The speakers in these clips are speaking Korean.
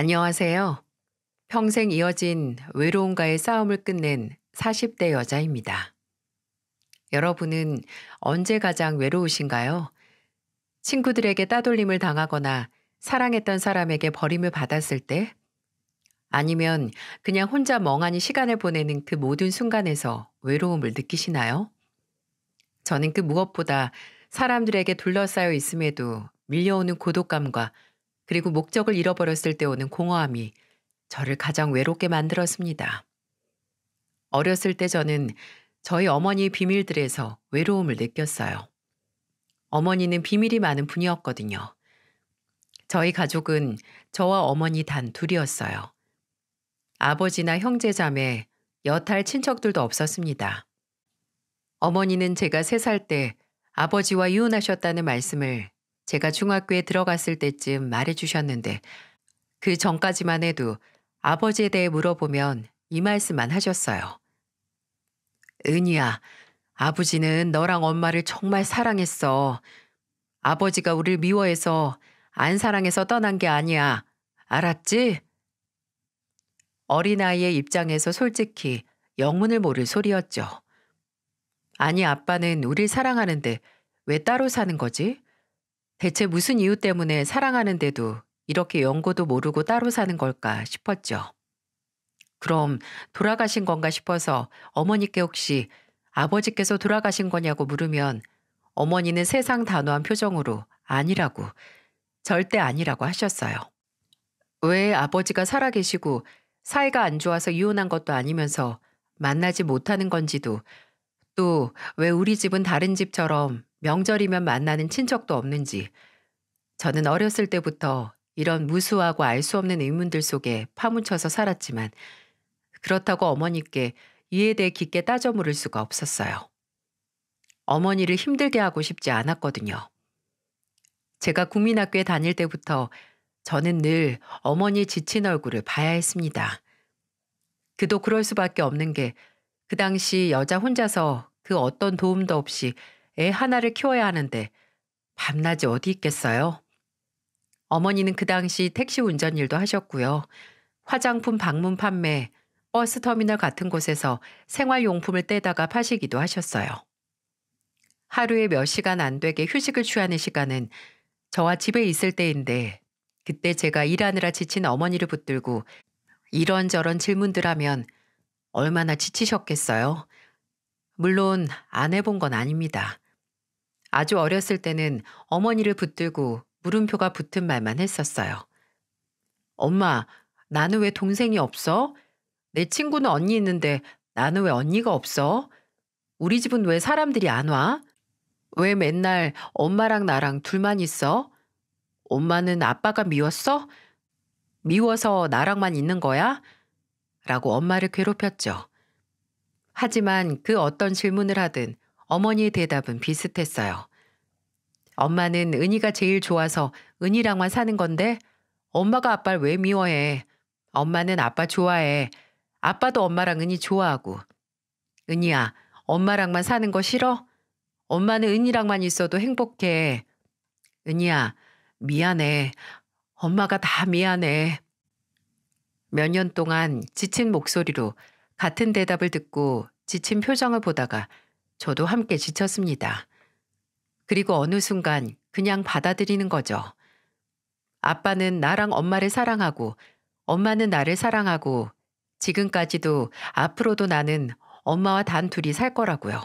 안녕하세요. 평생 이어진 외로움과의 싸움을 끝낸 40대 여자입니다. 여러분은 언제 가장 외로우신가요? 친구들에게 따돌림을 당하거나 사랑했던 사람에게 버림을 받았을 때? 아니면 그냥 혼자 멍하니 시간을 보내는 그 모든 순간에서 외로움을 느끼시나요? 저는 그 무엇보다 사람들에게 둘러싸여 있음에도 밀려오는 고독감과 그리고 목적을 잃어버렸을 때 오는 공허함이 저를 가장 외롭게 만들었습니다. 어렸을 때 저는 저희 어머니의 비밀들에서 외로움을 느꼈어요. 어머니는 비밀이 많은 분이었거든요. 저희 가족은 저와 어머니 단 둘이었어요. 아버지나 형제 자매, 여탈 친척들도 없었습니다. 어머니는 제가 세 살 때 아버지와 이혼하셨다는 말씀을 제가 중학교에 들어갔을 때쯤 말해주셨는데 그 전까지만 해도 아버지에 대해 물어보면 이 말씀만 하셨어요. 은희야, 아버지는 너랑 엄마를 정말 사랑했어. 아버지가 우릴 미워해서 안 사랑해서 떠난 게 아니야. 알았지? 어린아이의 입장에서 솔직히 영문을 모를 소리였죠. 아니 아빠는 우릴 사랑하는데 왜 따로 사는 거지? 대체 무슨 이유 때문에 사랑하는데도 이렇게 연고도 모르고 따로 사는 걸까 싶었죠. 그럼 돌아가신 건가 싶어서 어머니께 혹시 아버지께서 돌아가신 거냐고 물으면 어머니는 세상 단호한 표정으로 아니라고, 절대 아니라고 하셨어요. 왜 아버지가 살아계시고 사이가 안 좋아서 이혼한 것도 아니면서 만나지 못하는 건지도 또 왜 우리 집은 다른 집처럼 명절이면 만나는 친척도 없는지 저는 어렸을 때부터 이런 무수하고 알 수 없는 의문들 속에 파묻혀서 살았지만 그렇다고 어머니께 이에 대해 깊게 따져 물을 수가 없었어요. 어머니를 힘들게 하고 싶지 않았거든요. 제가 국민학교에 다닐 때부터 저는 늘 어머니의 지친 얼굴을 봐야 했습니다. 그도 그럴 수밖에 없는 게 그 당시 여자 혼자서 그 어떤 도움도 없이 애 하나를 키워야 하는데 밤낮이 어디 있겠어요? 어머니는 그 당시 택시 운전 일도 하셨고요. 화장품 방문 판매, 버스 터미널 같은 곳에서 생활용품을 떼다가 파시기도 하셨어요. 하루에 몇 시간 안 되게 휴식을 취하는 시간은 저와 집에 있을 때인데 그때 제가 일하느라 지친 어머니를 붙들고 이런저런 질문들 하면 얼마나 지치셨겠어요? 물론 안 해본 건 아닙니다. 아주 어렸을 때는 어머니를 붙들고 물음표가 붙은 말만 했었어요. 엄마, 나는 왜 동생이 없어? 내 친구는 언니 있는데 나는 왜 언니가 없어? 우리 집은 왜 사람들이 안 와? 왜 맨날 엄마랑 나랑 둘만 있어? 엄마는 아빠가 미웠어? 미워서 나랑만 있는 거야? 라고 엄마를 괴롭혔죠. 하지만 그 어떤 질문을 하든 어머니의 대답은 비슷했어요. 엄마는 은희가 제일 좋아서 은희랑만 사는 건데 엄마가 아빠를 왜 미워해? 엄마는 아빠 좋아해. 아빠도 엄마랑 은희 좋아하고. 은희야, 엄마랑만 사는 거 싫어? 엄마는 은희랑만 있어도 행복해. 은희야, 미안해. 엄마가 다 미안해. 몇 년 동안 지친 목소리로 같은 대답을 듣고 지친 표정을 보다가 저도 함께 지쳤습니다. 그리고 어느 순간 그냥 받아들이는 거죠. 아빠는 나랑 엄마를 사랑하고 엄마는 나를 사랑하고 지금까지도 앞으로도 나는 엄마와 단 둘이 살 거라고요.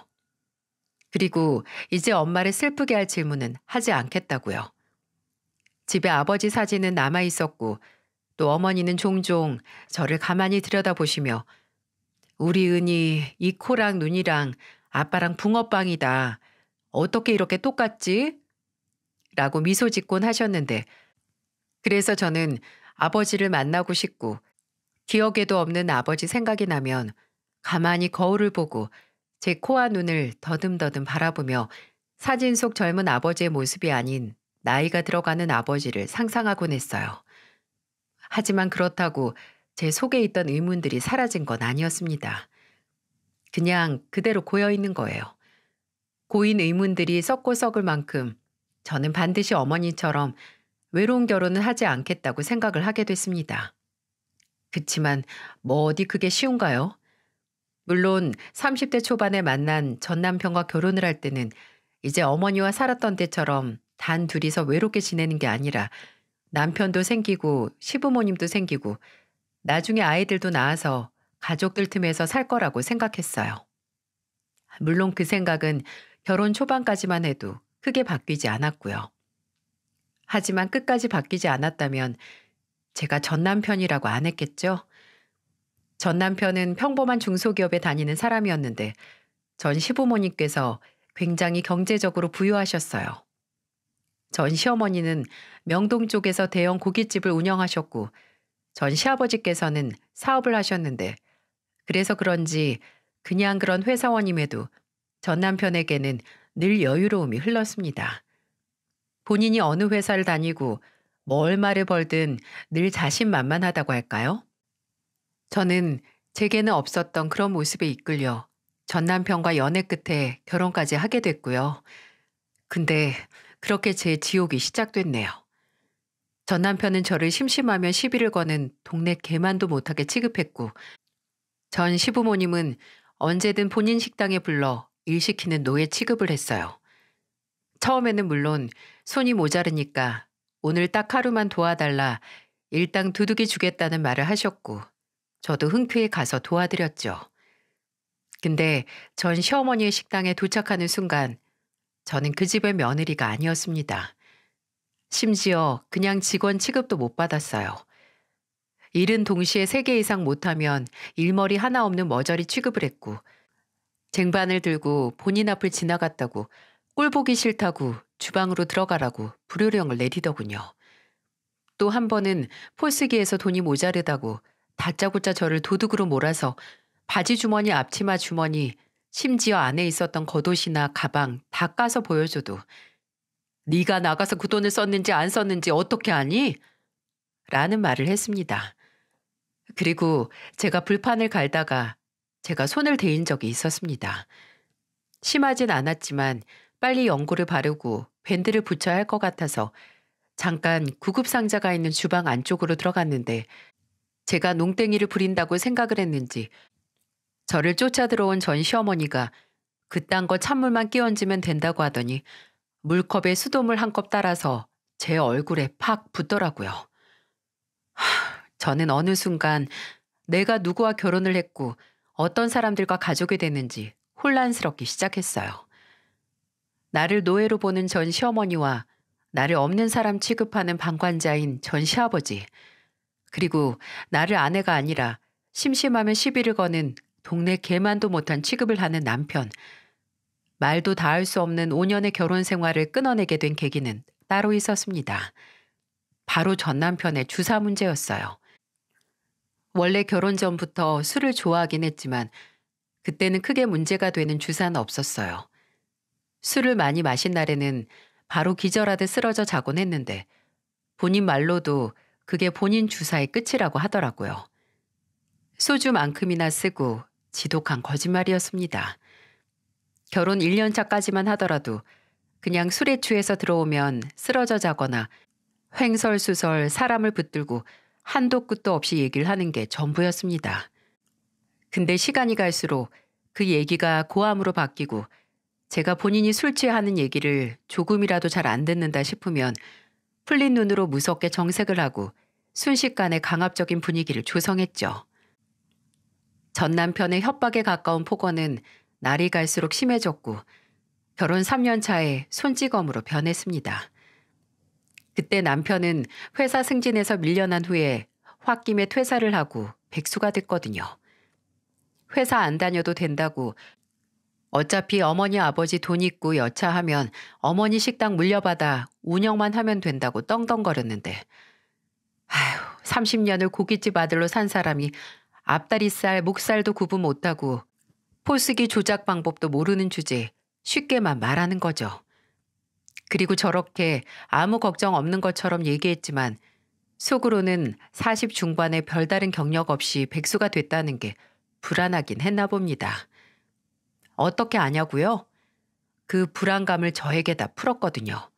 그리고 이제 엄마를 슬프게 할 질문은 하지 않겠다고요. 집에 아버지 사진은 남아 있었고 또 어머니는 종종 저를 가만히 들여다보시며 우리 은이 이 코랑 눈이랑 아빠랑 붕어빵이다. 어떻게 이렇게 똑같지? 라고 미소 짓곤 하셨는데 그래서 저는 아버지를 만나고 싶고 기억에도 없는 아버지 생각이 나면 가만히 거울을 보고 제 코와 눈을 더듬더듬 바라보며 사진 속 젊은 아버지의 모습이 아닌 나이가 들어가는 아버지를 상상하곤 했어요. 하지만 그렇다고 제 속에 있던 의문들이 사라진 건 아니었습니다. 그냥 그대로 고여 있는 거예요. 고인 의문들이 섞고 썩을 만큼 저는 반드시 어머니처럼 외로운 결혼은 하지 않겠다고 생각을 하게 됐습니다. 그치만 뭐 어디 그게 쉬운가요? 물론 30대 초반에 만난 전 남편과 결혼을 할 때는 이제 어머니와 살았던 때처럼 단 둘이서 외롭게 지내는 게 아니라 남편도 생기고 시부모님도 생기고 나중에 아이들도 낳아서 가족들 틈에서 살 거라고 생각했어요. 물론 그 생각은 결혼 초반까지만 해도 크게 바뀌지 않았고요. 하지만 끝까지 바뀌지 않았다면 제가 전 남편이라고 안 했겠죠? 전 남편은 평범한 중소기업에 다니는 사람이었는데 전 시부모님께서 굉장히 경제적으로 부유하셨어요. 전 시어머니는 명동 쪽에서 대형 고깃집을 운영하셨고 전 시아버지께서는 사업을 하셨는데 그래서 그런지 그냥 그런 회사원임에도 전 남편에게는 늘 여유로움이 흘렀습니다. 본인이 어느 회사를 다니고 뭐 얼마를 벌든 늘 자신만만하다고 할까요? 저는 제게는 없었던 그런 모습에 이끌려 전 남편과 연애 끝에 결혼까지 하게 됐고요. 근데 그렇게 제 지옥이 시작됐네요. 전 남편은 저를 심심하면 시비를 거는 동네 개만도 못하게 취급했고 전 시부모님은 언제든 본인 식당에 불러 일시키는 노예 취급을 했어요. 처음에는 물론 손이 모자르니까 오늘 딱 하루만 도와달라 일당 두둑이 주겠다는 말을 하셨고 저도 흔쾌히 가서 도와드렸죠. 근데 전 시어머니의 식당에 도착하는 순간 저는 그 집의 며느리가 아니었습니다. 심지어 그냥 직원 취급도 못 받았어요. 일은 동시에 세 개 이상 못하면 일머리 하나 없는 머저리 취급을 했고 쟁반을 들고 본인 앞을 지나갔다고 꼴 보기 싫다고 주방으로 들어가라고 불효령을 내리더군요. 또 한 번은 폴스기에서 돈이 모자르다고 다짜고짜 저를 도둑으로 몰아서 바지 주머니 앞치마 주머니 심지어 안에 있었던 겉옷이나 가방 다 까서 보여줘도 네가 나가서 그 돈을 썼는지 안 썼는지 어떻게 아니? 라는 말을 했습니다. 그리고 제가 불판을 갈다가 제가 손을 대인 적이 있었습니다. 심하진 않았지만 빨리 연고를 바르고 밴드를 붙여야 할 것 같아서 잠깐 구급상자가 있는 주방 안쪽으로 들어갔는데 제가 농땡이를 부린다고 생각을 했는지 저를 쫓아 들어온 전 시어머니가 그딴 거 찬물만 끼얹으면 된다고 하더니 물컵에 수돗물 한 컵 따라서 제 얼굴에 팍 붙더라고요. 하, 저는 어느 순간 내가 누구와 결혼을 했고 어떤 사람들과 가족이 됐는지 혼란스럽기 시작했어요. 나를 노예로 보는 전 시어머니와 나를 없는 사람 취급하는 방관자인 전 시아버지, 그리고 나를 아내가 아니라 심심하면 시비를 거는 동네 개만도 못한 취급을 하는 남편, 말도 다 할 수 없는 5년의 결혼 생활을 끊어내게 된 계기는 따로 있었습니다. 바로 전 남편의 주사 문제였어요. 원래 결혼 전부터 술을 좋아하긴 했지만 그때는 크게 문제가 되는 주사는 없었어요. 술을 많이 마신 날에는 바로 기절하듯 쓰러져 자곤 했는데 본인 말로도 그게 본인 주사의 끝이라고 하더라고요. 소주만큼이나 쓰고 지독한 거짓말이었습니다. 결혼 1년차까지만 하더라도 그냥 술에 취해서 들어오면 쓰러져 자거나 횡설수설 사람을 붙들고 한도 끝도 없이 얘기를 하는 게 전부였습니다. 근데 시간이 갈수록 그 얘기가 고함으로 바뀌고 제가 본인이 술 취하는 얘기를 조금이라도 잘 안 듣는다 싶으면 풀린 눈으로 무섭게 정색을 하고 순식간에 강압적인 분위기를 조성했죠. 전 남편의 협박에 가까운 폭언은 날이 갈수록 심해졌고 결혼 3년 차에 손찌검으로 변했습니다. 그때 남편은 회사 승진에서 밀려난 후에 홧김에 퇴사를 하고 백수가 됐거든요. 회사 안 다녀도 된다고 어차피 어머니 아버지 돈 있고 여차하면 어머니 식당 물려받아 운영만 하면 된다고 떵떵거렸는데 아휴 30년을 고깃집 아들로 산 사람이 앞다리살 목살도 구분 못하고 포스기 조작 방법도 모르는 주제 쉽게만 말하는 거죠. 그리고 저렇게 아무 걱정 없는 것처럼 얘기했지만 속으로는 40 중반에 별다른 경력 없이 백수가 됐다는 게 불안하긴 했나 봅니다. 어떻게 아냐고요? 그 불안감을 저에게 다 풀었거든요.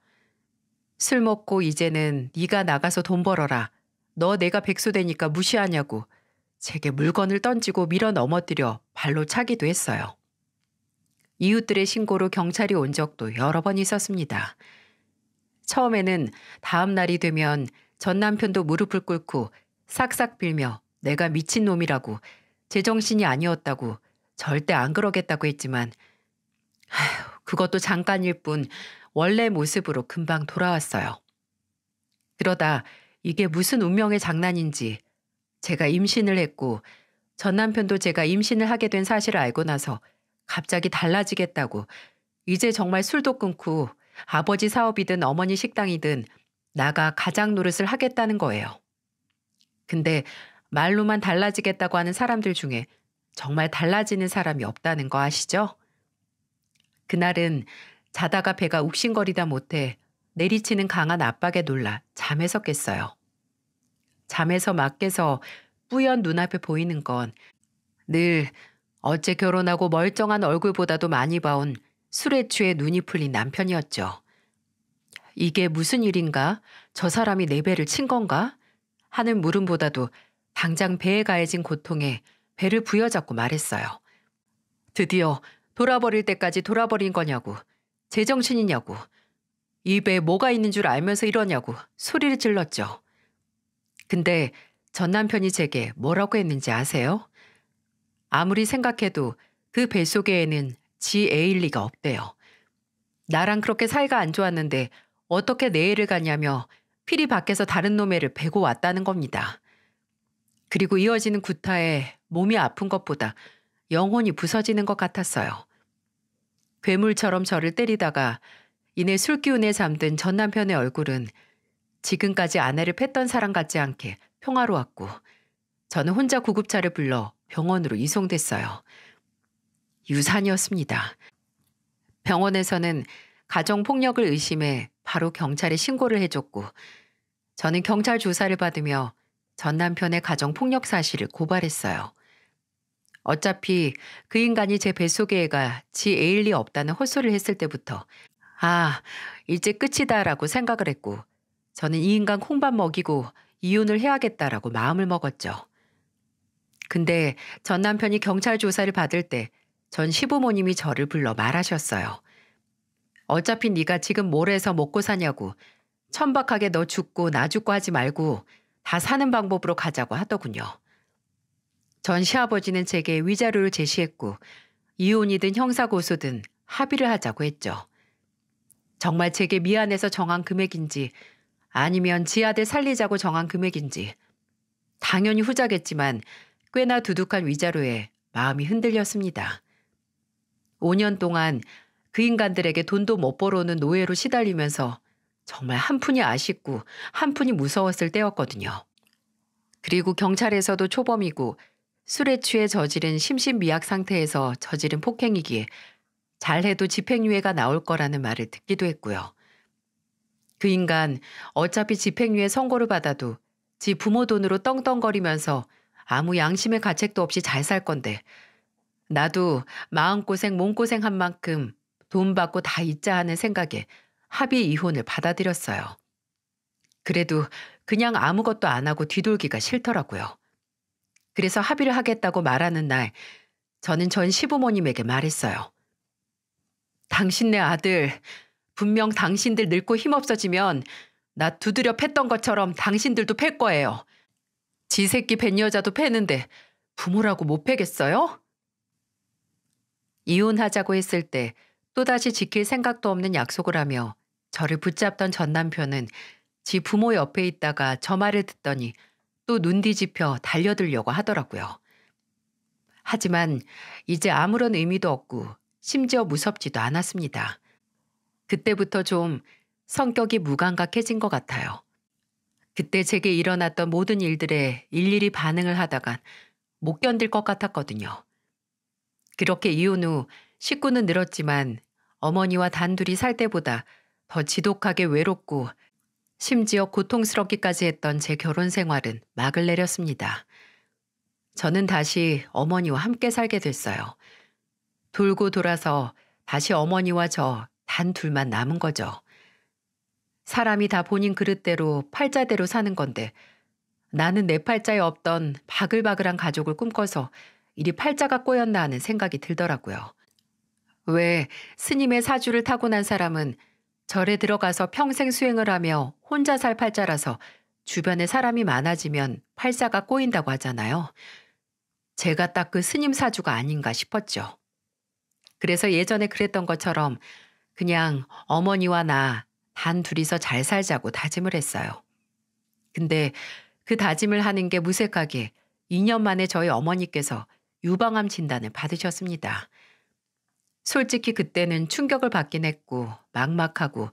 술 먹고 이제는 네가 나가서 돈 벌어라. 너 내가 백수 되니까 무시하냐고 제게 물건을 던지고 밀어 넘어뜨려 발로 차기도 했어요. 이웃들의 신고로 경찰이 온 적도 여러 번 있었습니다. 처음에는 다음 날이 되면 전 남편도 무릎을 꿇고 싹싹 빌며 내가 미친놈이라고 제정신이 아니었다고 절대 안 그러겠다고 했지만 아휴, 그것도 잠깐일 뿐 원래 모습으로 금방 돌아왔어요. 그러다 이게 무슨 운명의 장난인지 제가 임신을 했고 전 남편도 제가 임신을 하게 된 사실을 알고 나서 갑자기 달라지겠다고 이제 정말 술도 끊고 아버지 사업이든 어머니 식당이든 나가 가장 노릇을 하겠다는 거예요. 근데 말로만 달라지겠다고 하는 사람들 중에 정말 달라지는 사람이 없다는 거 아시죠? 그날은 자다가 배가 욱신거리다 못해 내리치는 강한 압박에 놀라 잠에서 깼어요. 잠에서 막 깨서 뿌연 눈앞에 보이는 건늘 어째 결혼하고 멀쩡한 얼굴보다도 많이 봐온 술에 취해 눈이 풀린 남편이었죠. 이게 무슨 일인가? 저 사람이 내 네 배를 친 건가? 하는 물음보다도 당장 배에 가해진 고통에 배를 부여잡고 말했어요. 드디어 돌아버릴 때까지 돌아버린 거냐고, 제정신이냐고, 입에 뭐가 있는 줄 알면서 이러냐고 소리를 질렀죠. 근데 전 남편이 제게 뭐라고 했는지 아세요? 아무리 생각해도 그 뱃속에는 지 애일 리가 없대요. 나랑 그렇게 사이가 안 좋았는데 어떻게 내일을 가냐며 필히 밖에서 다른 놈애를 베고 왔다는 겁니다. 그리고 이어지는 구타에 몸이 아픈 것보다 영혼이 부서지는 것 같았어요. 괴물처럼 저를 때리다가 이내 술기운에 잠든 전 남편의 얼굴은 지금까지 아내를 팼던 사람 같지 않게 평화로웠고 저는 혼자 구급차를 불러 병원으로 이송됐어요. 유산이었습니다. 병원에서는 가정폭력을 의심해 바로 경찰에 신고를 해줬고 저는 경찰 조사를 받으며 전 남편의 가정폭력 사실을 고발했어요. 어차피 그 인간이 제 뱃속에 애가 지에일리 없다는 헛소리를 했을 때부터 아, 이제 끝이다라고 생각을 했고 저는 이 인간 콩밥 먹이고 이혼을 해야겠다라고 마음을 먹었죠. 근데 전 남편이 경찰 조사를 받을 때 전 시부모님이 저를 불러 말하셨어요. 어차피 네가 지금 뭘 해서 먹고 사냐고 천박하게 너 죽고 나 죽고 하지 말고 다 사는 방법으로 가자고 하더군요. 전 시아버지는 제게 위자료를 제시했고 이혼이든 형사고소든 합의를 하자고 했죠. 정말 제게 미안해서 정한 금액인지 아니면 지 아들 살리자고 정한 금액인지 당연히 후자겠지만 꽤나 두둑한 위자료에 마음이 흔들렸습니다. 5년 동안 그 인간들에게 돈도 못 벌어오는 노예로 시달리면서 정말 한 푼이 아쉽고 한 푼이 무서웠을 때였거든요. 그리고 경찰에서도 초범이고 술에 취해 저지른 심신미약 상태에서 저지른 폭행이기에 잘해도 집행유예가 나올 거라는 말을 듣기도 했고요. 그 인간 어차피 집행유예 선고를 받아도 지 부모 돈으로 떵떵거리면서 아무 양심의 가책도 없이 잘 살 건데 나도 마음고생 몸고생 한 만큼 돈 받고 다 잊자 하는 생각에 합의 이혼을 받아들였어요. 그래도 그냥 아무것도 안 하고 뒤돌기가 싫더라고요. 그래서 합의를 하겠다고 말하는 날 저는 전 시부모님에게 말했어요. 당신네 아들 분명 당신들 늙고 힘없어지면 나 두드려 팼던 것처럼 당신들도 팰 거예요. 지 새끼 뱃 여자도 패는데 부모라고 못 패겠어요? 이혼하자고 했을 때 또다시 지킬 생각도 없는 약속을 하며 저를 붙잡던 전 남편은 지 부모 옆에 있다가 저 말을 듣더니 또 눈 뒤집혀 달려들려고 하더라고요. 하지만 이제 아무런 의미도 없고 심지어 무섭지도 않았습니다. 그때부터 좀 성격이 무감각해진 것 같아요. 그때 제게 일어났던 모든 일들에 일일이 반응을 하다간 못 견딜 것 같았거든요. 그렇게 이혼 후 식구는 늘었지만 어머니와 단둘이 살 때보다 더 지독하게 외롭고 심지어 고통스럽기까지 했던 제 결혼 생활은 막을 내렸습니다. 저는 다시 어머니와 함께 살게 됐어요. 돌고 돌아서 다시 어머니와 저단 둘만 남은 거죠. 사람이 다 본인 그릇대로 팔자대로 사는 건데 나는 내 팔자에 없던 바글바글한 가족을 꿈꿔서 이리 팔자가 꼬였나 하는 생각이 들더라고요. 왜 스님의 사주를 타고난 사람은 절에 들어가서 평생 수행을 하며 혼자 살 팔자라서 주변에 사람이 많아지면 팔자가 꼬인다고 하잖아요. 제가 딱 그 스님 사주가 아닌가 싶었죠. 그래서 예전에 그랬던 것처럼 그냥 어머니와 나단 둘이서 잘 살자고 다짐을 했어요. 근데 그 다짐을 하는 게 무색하게 2년 만에 저희 어머니께서 유방암 진단을 받으셨습니다. 솔직히 그때는 충격을 받긴 했고 막막하고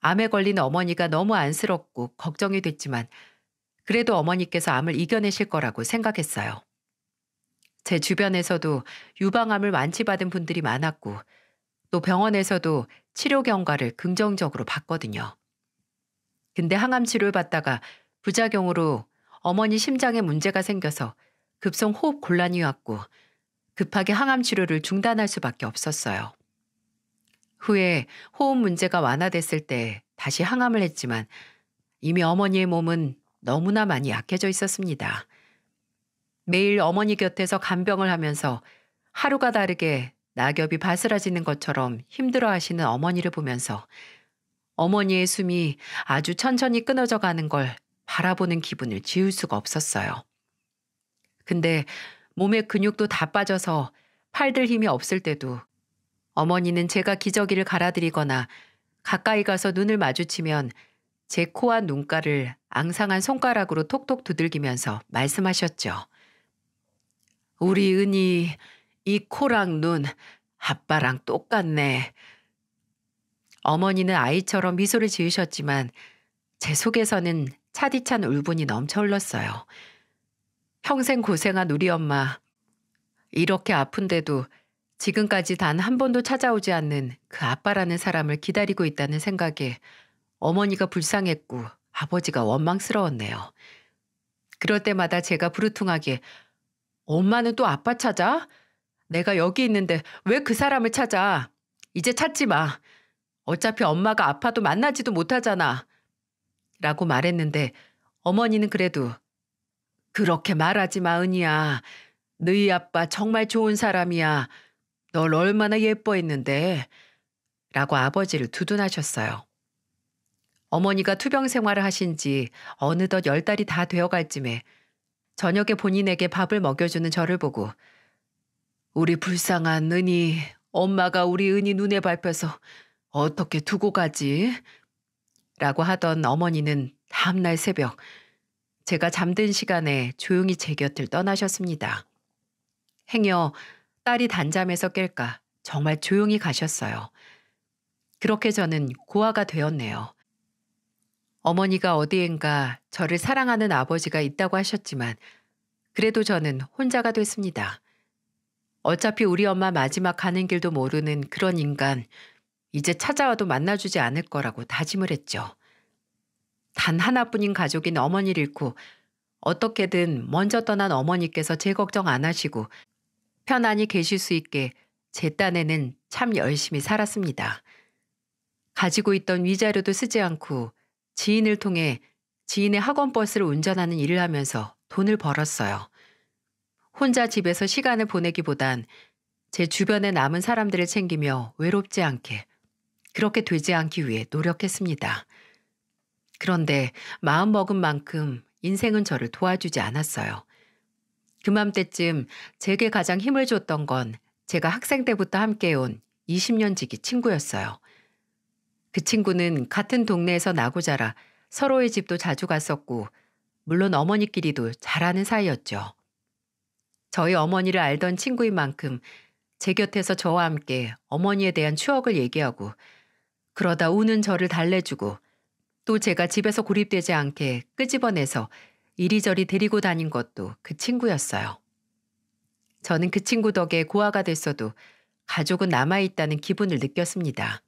암에 걸린 어머니가 너무 안쓰럽고 걱정이 됐지만 그래도 어머니께서 암을 이겨내실 거라고 생각했어요. 제 주변에서도 유방암을 완치받은 분들이 많았고 또 병원에서도 치료 경과를 긍정적으로 봤거든요. 근데 항암 치료를 받다가 부작용으로 어머니 심장에 문제가 생겨서 급성 호흡 곤란이 왔고 급하게 항암 치료를 중단할 수밖에 없었어요. 후에 호흡 문제가 완화됐을 때 다시 항암을 했지만 이미 어머니의 몸은 너무나 많이 약해져 있었습니다. 매일 어머니 곁에서 간병을 하면서 하루가 다르게 낙엽이 바스라지는 것처럼 힘들어 하시는 어머니를 보면서 어머니의 숨이 아주 천천히 끊어져 가는 걸 바라보는 기분을 지울 수가 없었어요. 근데 몸의 근육도 다 빠져서 팔들 힘이 없을 때도 어머니는 제가 기저귀를 갈아들이거나 가까이 가서 눈을 마주치면 제 코와 눈가를 앙상한 손가락으로 톡톡 두들기면서 말씀하셨죠. 우리 은이 이 코랑 눈 아빠랑 똑같네. 어머니는 아이처럼 미소를 지으셨지만 제 속에서는 차디찬 울분이 넘쳐 흘렀어요. 평생 고생한 우리 엄마. 이렇게 아픈데도 지금까지 단 한 번도 찾아오지 않는 그 아빠라는 사람을 기다리고 있다는 생각에 어머니가 불쌍했고 아버지가 원망스러웠네요. 그럴 때마다 제가 부르퉁하게 엄마는 또 아빠 찾아? 내가 여기 있는데 왜 그 사람을 찾아? 이제 찾지 마. 어차피 엄마가 아파도 만나지도 못하잖아. 라고 말했는데 어머니는 그래도 그렇게 말하지 마, 은이야. 너희 아빠 정말 좋은 사람이야. 널 얼마나 예뻐했는데. 라고 아버지를 두둔하셨어요. 어머니가 투병 생활을 하신 지 어느덧 열 달이 다 되어갈 쯤에 저녁에 본인에게 밥을 먹여주는 저를 보고 우리 불쌍한 은희, 엄마가 우리 은희 눈에 밟혀서 어떻게 두고 가지? 라고 하던 어머니는 다음날 새벽 제가 잠든 시간에 조용히 제 곁을 떠나셨습니다. 행여 딸이 단잠에서 깰까 정말 조용히 가셨어요. 그렇게 저는 고아가 되었네요. 어머니가 어디엔가 저를 사랑하는 아버지가 있다고 하셨지만 그래도 저는 혼자가 됐습니다. 어차피 우리 엄마 마지막 가는 길도 모르는 그런 인간 이제 찾아와도 만나주지 않을 거라고 다짐을 했죠. 단 하나뿐인 가족인 어머니를 잃고 어떻게든 먼저 떠난 어머니께서 제 걱정 안 하시고 편안히 계실 수 있게 제 딴에는 참 열심히 살았습니다. 가지고 있던 위자료도 쓰지 않고 지인을 통해 지인의 학원 버스를 운전하는 일을 하면서 돈을 벌었어요. 혼자 집에서 시간을 보내기보단 제 주변에 남은 사람들을 챙기며 외롭지 않게 그렇게 되지 않기 위해 노력했습니다. 그런데 마음먹은 만큼 인생은 저를 도와주지 않았어요. 그맘때쯤 제게 가장 힘을 줬던 건 제가 학생 때부터 함께온 20년 지기 친구였어요. 그 친구는 같은 동네에서 나고 자라 서로의 집도 자주 갔었고, 물론 어머니끼리도 잘 아는 사이였죠. 저희 어머니를 알던 친구인 만큼 제 곁에서 저와 함께 어머니에 대한 추억을 얘기하고 그러다 우는 저를 달래주고 또 제가 집에서 고립되지 않게 끄집어내서 이리저리 데리고 다닌 것도 그 친구였어요. 저는 그 친구 덕에 고아가 됐어도 가족은 남아있다는 기분을 느꼈습니다.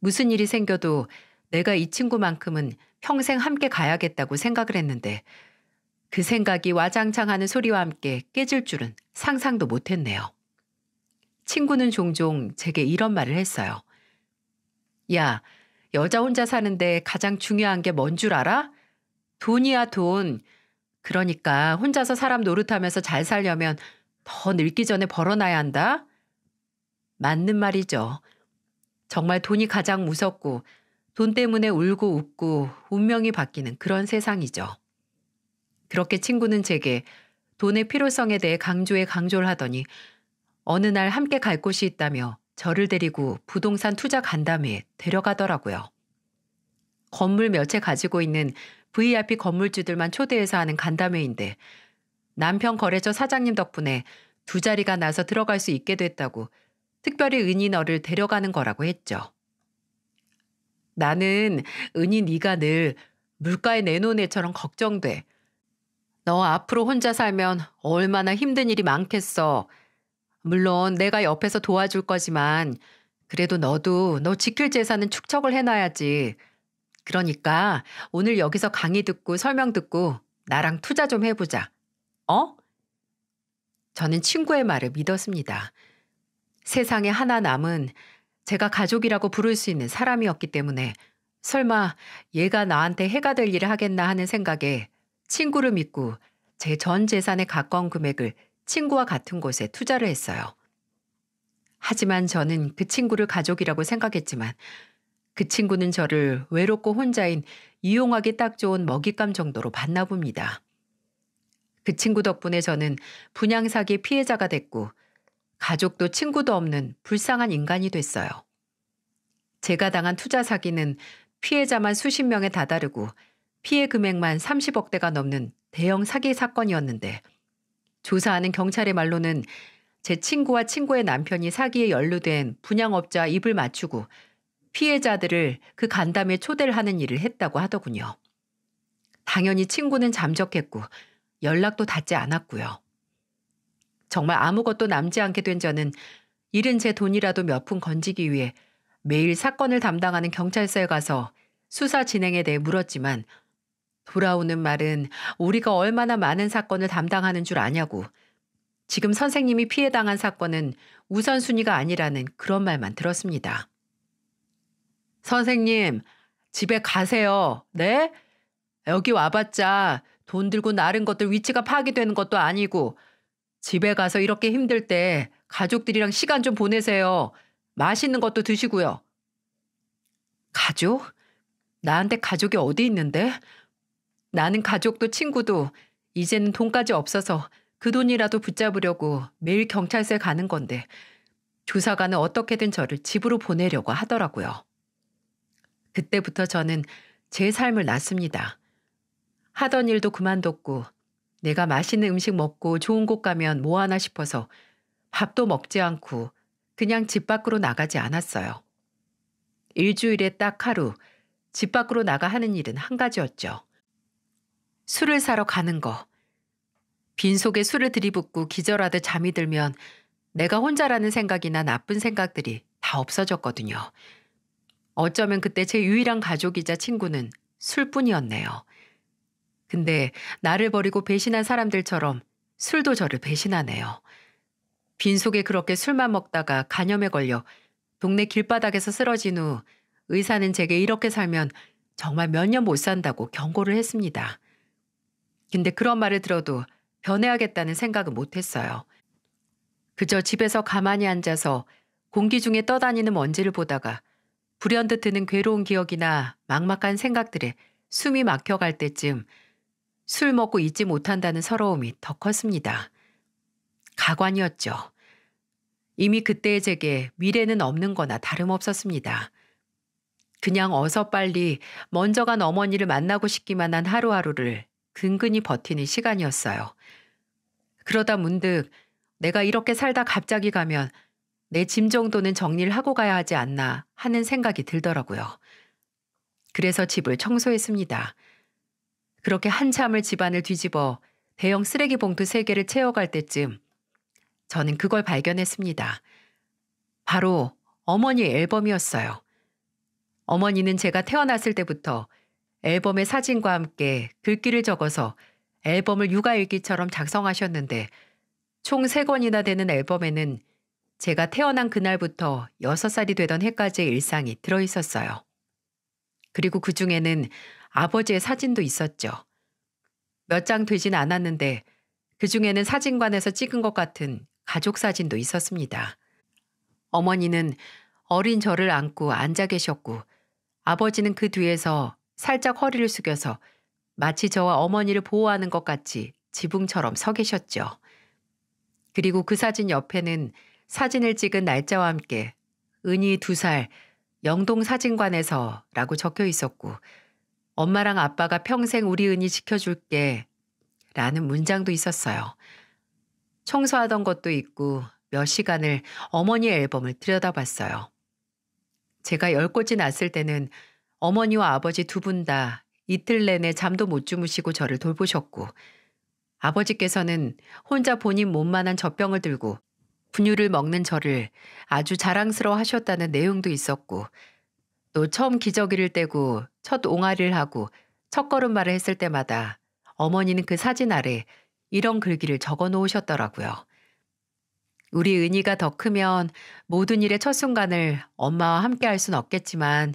무슨 일이 생겨도 내가 이 친구만큼은 평생 함께 가야겠다고 생각을 했는데 그 생각이 와장창 하는 소리와 함께 깨질 줄은 상상도 못했네요. 친구는 종종 제게 이런 말을 했어요. 야, 여자 혼자 사는데 가장 중요한 게 뭔 줄 알아? 돈이야, 돈. 그러니까 혼자서 사람 노릇하면서 잘 살려면 더 늙기 전에 벌어놔야 한다? 맞는 말이죠. 정말 돈이 가장 무섭고 돈 때문에 울고 웃고 운명이 바뀌는 그런 세상이죠. 그렇게 친구는 제게 돈의 필요성에 대해 강조에 강조를 하더니 어느 날 함께 갈 곳이 있다며 저를 데리고 부동산 투자 간담회에 데려가더라고요. 건물 몇 채 가지고 있는 VIP 건물주들만 초대해서 하는 간담회인데 남편 거래처 사장님 덕분에 두 자리가 나서 들어갈 수 있게 됐다고 특별히 은희 너를 데려가는 거라고 했죠. 나는 은희 네가 늘 물가에 내놓은 애처럼 걱정돼. 너 앞으로 혼자 살면 얼마나 힘든 일이 많겠어. 물론 내가 옆에서 도와줄 거지만 그래도 너도 너 지킬 재산은 축척을 해놔야지. 그러니까 오늘 여기서 강의 듣고 설명 듣고 나랑 투자 좀 해보자. 어? 저는 친구의 말을 믿었습니다. 세상에 하나 남은 제가 가족이라고 부를 수 있는 사람이었기 때문에 설마 얘가 나한테 해가 될 일을 하겠나 하는 생각에 친구를 믿고 제 전재산에 가까운 금액을 친구와 같은 곳에 투자를 했어요. 하지만 저는 그 친구를 가족이라고 생각했지만 그 친구는 저를 외롭고 혼자인 이용하기 딱 좋은 먹잇감 정도로 봤나 봅니다. 그 친구 덕분에 저는 분양사기 피해자가 됐고 가족도 친구도 없는 불쌍한 인간이 됐어요. 제가 당한 투자 사기는 피해자만 수십 명에 다다르고 피해 금액만 30억 대가 넘는 대형 사기 사건이었는데 조사하는 경찰의 말로는 제 친구와 친구의 남편이 사기에 연루된 분양업자 입을 맞추고 피해자들을 그 간담회 초대를 하는 일을 했다고 하더군요. 당연히 친구는 잠적했고 연락도 닿지 않았고요. 정말 아무것도 남지 않게 된 저는 잃은 제 돈이라도 몇 푼 건지기 위해 매일 사건을 담당하는 경찰서에 가서 수사 진행에 대해 물었지만 돌아오는 말은 우리가 얼마나 많은 사건을 담당하는 줄 아냐고. 지금 선생님이 피해 당한 사건은 우선순위가 아니라는 그런 말만 들었습니다. 선생님, 집에 가세요. 네? 여기 와봤자 돈 들고 나른 것들 위치가 파기되는 것도 아니고 집에 가서 이렇게 힘들 때 가족들이랑 시간 좀 보내세요. 맛있는 것도 드시고요. 가족? 나한테 가족이 어디 있는데? 나는 가족도 친구도 이제는 돈까지 없어서 그 돈이라도 붙잡으려고 매일 경찰서에 가는 건데 조사관은 어떻게든 저를 집으로 보내려고 하더라고요. 그때부터 저는 제 삶을 낳습니다 하던 일도 그만뒀고 내가 맛있는 음식 먹고 좋은 곳 가면 뭐 하나 싶어서 밥도 먹지 않고 그냥 집 밖으로 나가지 않았어요. 일주일에 딱 하루 집 밖으로 나가 하는 일은 한 가지였죠. 술을 사러 가는 거. 빈속에 술을 들이붓고 기절하듯 잠이 들면 내가 혼자라는 생각이나 나쁜 생각들이 다 없어졌거든요. 어쩌면 그때 제 유일한 가족이자 친구는 술뿐이었네요. 근데 나를 버리고 배신한 사람들처럼 술도 저를 배신하네요. 빈속에 그렇게 술만 먹다가 간염에 걸려 동네 길바닥에서 쓰러진 후 의사는 제게 이렇게 살면 정말 몇 년 못 산다고 경고를 했습니다. 근데 그런 말을 들어도 변해야겠다는 생각은 못했어요. 그저 집에서 가만히 앉아서 공기 중에 떠다니는 먼지를 보다가 불현듯 드는 괴로운 기억이나 막막한 생각들에 숨이 막혀갈 때쯤 술 먹고 잊지 못한다는 서러움이 더 컸습니다. 가관이었죠. 이미 그때의 제게 미래는 없는 거나 다름없었습니다. 그냥 어서 빨리 먼저 간 어머니를 만나고 싶기만 한 하루하루를 근근히 버티는 시간이었어요. 그러다 문득 내가 이렇게 살다 갑자기 가면 내 짐 정도는 정리를 하고 가야 하지 않나 하는 생각이 들더라고요. 그래서 집을 청소했습니다. 그렇게 한참을 집안을 뒤집어 대형 쓰레기 봉투 3개를 채워갈 때쯤 저는 그걸 발견했습니다. 바로 어머니의 앨범이었어요. 어머니는 제가 태어났을 때부터 앨범의 사진과 함께 글귀를 적어서 앨범을 육아일기처럼 작성하셨는데 총 3권이나 되는 앨범에는 제가 태어난 그날부터 6살이 되던 해까지의 일상이 들어 있었어요. 그리고 그 중에는 아버지의 사진도 있었죠. 몇 장 되진 않았는데 그 중에는 사진관에서 찍은 것 같은 가족 사진도 있었습니다. 어머니는 어린 저를 안고 앉아 계셨고 아버지는 그 뒤에서 살짝 허리를 숙여서 마치 저와 어머니를 보호하는 것 같이 지붕처럼 서 계셨죠. 그리고 그 사진 옆에는 사진을 찍은 날짜와 함께 은희 두살 영동 사진관에서 라고 적혀 있었고 엄마랑 아빠가 평생 우리 은희 지켜줄게 라는 문장도 있었어요. 청소하던 것도 있고 몇 시간을 어머니 앨범을 들여다봤어요. 제가 열꽃이 났을 때는 어머니와 아버지 두 분 다 이틀 내내 잠도 못 주무시고 저를 돌보셨고 아버지께서는 혼자 본인 몸만한 젖병을 들고 분유를 먹는 저를 아주 자랑스러워 하셨다는 내용도 있었고 또 처음 기저귀를 떼고 첫 옹알이를 하고 첫 걸음마를 했을 때마다 어머니는 그 사진 아래 이런 글귀를 적어 놓으셨더라고요. 우리 은희가 더 크면 모든 일의 첫 순간을 엄마와 함께 할 순 없겠지만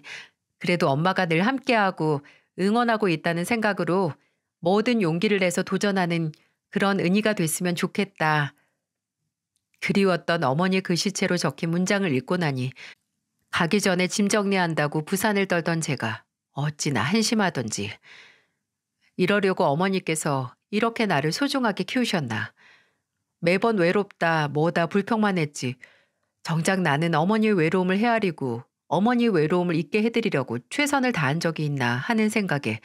그래도 엄마가 늘 함께하고 응원하고 있다는 생각으로 모든 용기를 내서 도전하는 그런 은희가 됐으면 좋겠다. 그리웠던 어머니의 글씨체로 그 적힌 문장을 읽고 나니 가기 전에 짐 정리한다고 부산을 떨던 제가 어찌나 한심하던지 이러려고 어머니께서 이렇게 나를 소중하게 키우셨나. 매번 외롭다 뭐다 불평만 했지. 정작 나는 어머니의 외로움을 헤아리고 어머니의 외로움을 잊게 해드리려고 최선을 다한 적이 있나 하는 생각에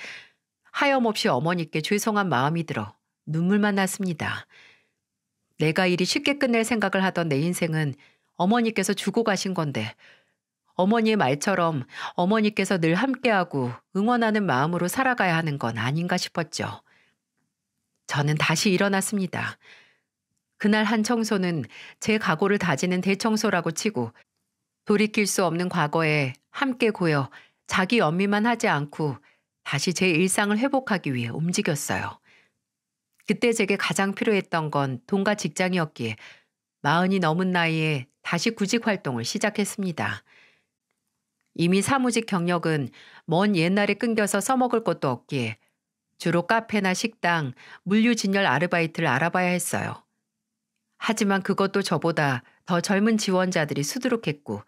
하염없이 어머니께 죄송한 마음이 들어 눈물만 났습니다. 내가 일이 쉽게 끝낼 생각을 하던 내 인생은 어머니께서 주고 가신 건데 어머니의 말처럼 어머니께서 늘 함께하고 응원하는 마음으로 살아가야 하는 건 아닌가 싶었죠. 저는 다시 일어났습니다. 그날 한 청소는 제 각오를 다지는 대청소라고 치고 돌이킬 수 없는 과거에 함께 고여 자기 연미만 하지 않고 다시 제 일상을 회복하기 위해 움직였어요. 그때 제게 가장 필요했던 건 돈과 직장이었기에 마흔이 넘은 나이에 다시 구직 활동을 시작했습니다. 이미 사무직 경력은 먼 옛날에 끊겨서 써먹을 것도 없기에 주로 카페나 식당, 물류진열 아르바이트를 알아봐야 했어요. 하지만 그것도 저보다 더 젊은 지원자들이 수두룩했고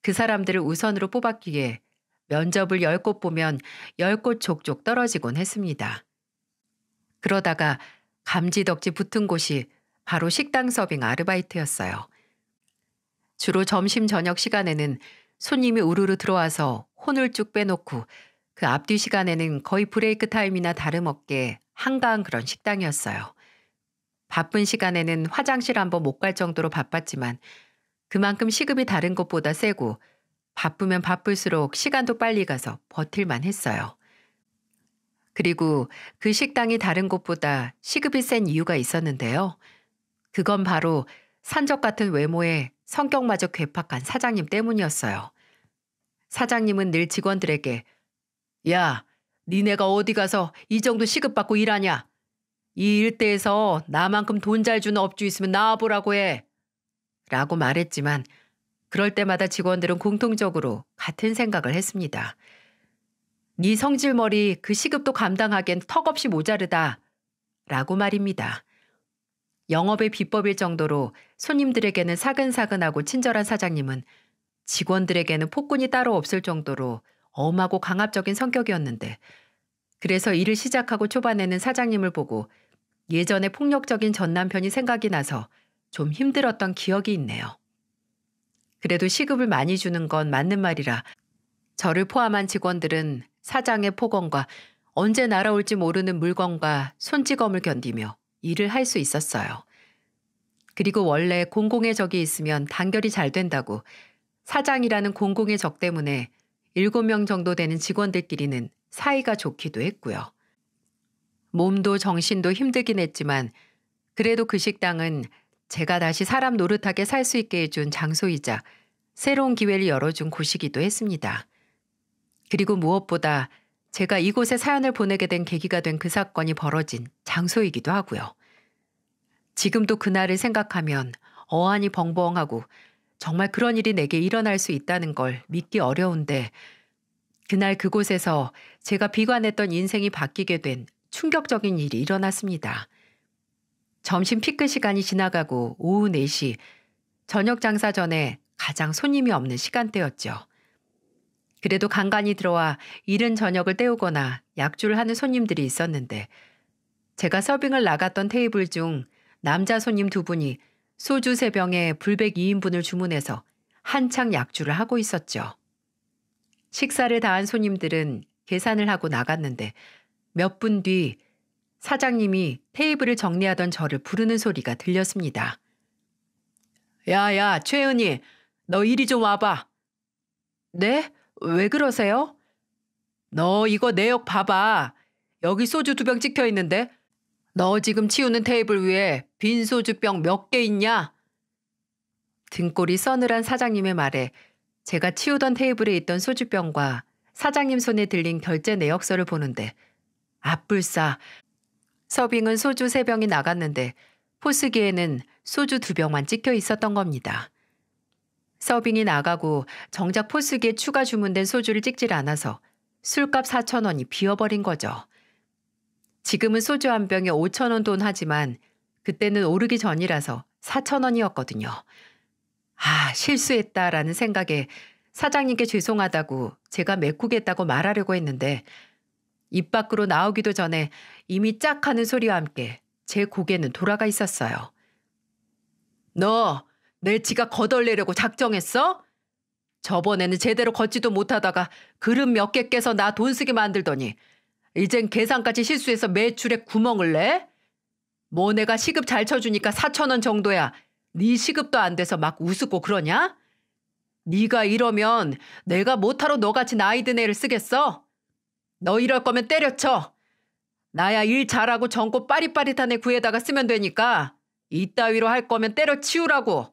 그 사람들을 우선으로 뽑았기에 면접을 열 곳 보면 열 곳 족족 떨어지곤 했습니다. 그러다가 감지덕지 붙은 곳이 바로 식당 서빙 아르바이트였어요. 주로 점심 저녁 시간에는 손님이 우르르 들어와서 혼을 쭉 빼놓고 그 앞뒤 시간에는 거의 브레이크 타임이나 다름없게 한가한 그런 식당이었어요. 바쁜 시간에는 화장실 한번 못 갈 정도로 바빴지만 그만큼 시급이 다른 것보다 세고 바쁘면 바쁠수록 시간도 빨리 가서 버틸만 했어요. 그리고 그 식당이 다른 곳보다 시급이 센 이유가 있었는데요. 그건 바로 산적 같은 외모에 성격마저 괴팍한 사장님 때문이었어요. 사장님은 늘 직원들에게 야, 니네가 어디 가서 이 정도 시급 받고 일하냐? 이 일대에서 나만큼 돈 잘 주는 업주 있으면 나와보라고 해. 라고 말했지만 그럴 때마다 직원들은 공통적으로 같은 생각을 했습니다. 네 성질머리 그 시급도 감당하기엔 턱없이 모자르다. 라고 말입니다. 영업의 비법일 정도로 손님들에게는 사근사근하고 친절한 사장님은 직원들에게는 폭군이 따로 없을 정도로 엄하고 강압적인 성격이었는데 그래서 일을 시작하고 초반에는 사장님을 보고 예전에 폭력적인 전 남편이 생각이 나서 좀 힘들었던 기억이 있네요. 그래도 시급을 많이 주는 건 맞는 말이라 저를 포함한 직원들은 사장의 폭언과 언제 날아올지 모르는 물건과 손찌검을 견디며 일을 할 수 있었어요. 그리고 원래 공공의 적이 있으면 단결이 잘 된다고 사장이라는 공공의 적 때문에 7명 정도 되는 직원들끼리는 사이가 좋기도 했고요. 몸도 정신도 힘들긴 했지만 그래도 그 식당은 제가 다시 사람 노릇하게 살 수 있게 해준 장소이자 새로운 기회를 열어준 곳이기도 했습니다. 그리고 무엇보다 제가 이곳에 사연을 보내게 된 계기가 된 그 사건이 벌어진 장소이기도 하고요. 지금도 그날을 생각하면 어안이 벙벙하고 정말 그런 일이 내게 일어날 수 있다는 걸 믿기 어려운데 그날 그곳에서 제가 비관했던 인생이 바뀌게 된 충격적인 일이 일어났습니다. 점심 피크 시간이 지나가고 오후 4시 저녁 장사 전에 가장 손님이 없는 시간대였죠. 그래도 간간히 들어와 이른 저녁을 때우거나 약주를 하는 손님들이 있었는데 제가 서빙을 나갔던 테이블 중 남자 손님 두 분이 소주 세 병에 불백 2인분을 주문해서 한창 약주를 하고 있었죠. 식사를 다한 손님들은 계산을 하고 나갔는데 몇분뒤 사장님이 테이블을 정리하던 저를 부르는 소리가 들렸습니다. 야야 최은희 너 이리 좀 와봐. 네? 왜 그러세요? 너 이거 내역 봐봐. 여기 소주 두 병 찍혀 있는데 너 지금 치우는 테이블 위에 빈 소주병 몇 개 있냐? 등골이 서늘한 사장님의 말에 제가 치우던 테이블에 있던 소주병과 사장님 손에 들린 결제 내역서를 보는데 아뿔싸. 서빙은 소주 세병이 나갔는데 포스기에는 소주 두병만 찍혀 있었던 겁니다. 서빙이 나가고 정작 포스기에 추가 주문된 소주를 찍질 않아서 술값 4천 원이 비어버린 거죠. 지금은 소주 한 병에 5천 원 돈 하지만 그때는 오르기 전이라서 4천 원이었거든요. 아, 실수했다라는 생각에 사장님께 죄송하다고 제가 메꾸겠다고 말하려고 했는데 입 밖으로 나오기도 전에 이미 짝 하는 소리와 함께 제 고개는 돌아가 있었어요. 너, 내 지가 거덜내려고 작정했어? 저번에는 제대로 걷지도 못하다가 그릇 몇 개 깨서 나 돈 쓰게 만들더니 이젠 계산까지 실수해서 매출에 구멍을 내? 뭐 내가 시급 잘 쳐주니까 4천 원 정도야. 네 시급도 안 돼서 막 우습고 그러냐? 네가 이러면 내가 못하러 너같이 나이 든 애를 쓰겠어? 너 이럴 거면 때려쳐. 나야 일 잘하고 젊고 빠릿빠릿한 애구에다가 쓰면 되니까 이따위로 할 거면 때려치우라고.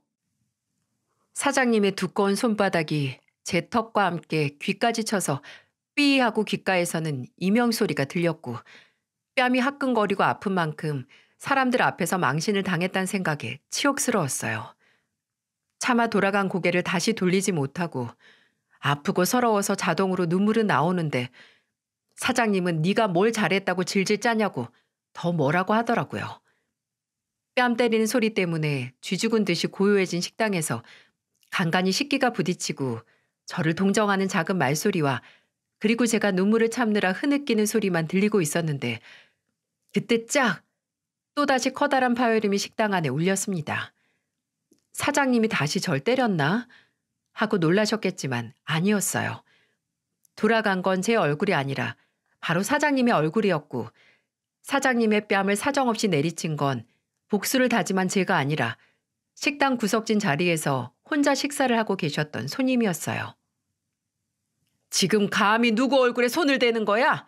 사장님의 두꺼운 손바닥이 제 턱과 함께 귀까지 쳐서 삐 하고 귓가에서는 이명 소리가 들렸고 뺨이 화끈거리고 아픈 만큼 사람들 앞에서 망신을 당했다는 생각에 치욕스러웠어요. 차마 돌아간 고개를 다시 돌리지 못하고 아프고 서러워서 자동으로 눈물은 나오는데 사장님은 네가 뭘 잘했다고 질질 짜냐고 더 뭐라고 하더라고요. 뺨 때리는 소리 때문에 쥐죽은 듯이 고요해진 식당에서 간간히 식기가 부딪히고 저를 동정하는 작은 말소리와 그리고 제가 눈물을 참느라 흐느끼는 소리만 들리고 있었는데 그때 짝! 또다시 커다란 파열음이 식당 안에 울렸습니다. 사장님이 다시 절 때렸나? 하고 놀라셨겠지만 아니었어요. 돌아간 건 제 얼굴이 아니라 바로 사장님의 얼굴이었고 사장님의 뺨을 사정없이 내리친 건 복수를 다짐한 제가 아니라 식당 구석진 자리에서 혼자 식사를 하고 계셨던 손님이었어요. 지금 감히 누구 얼굴에 손을 대는 거야?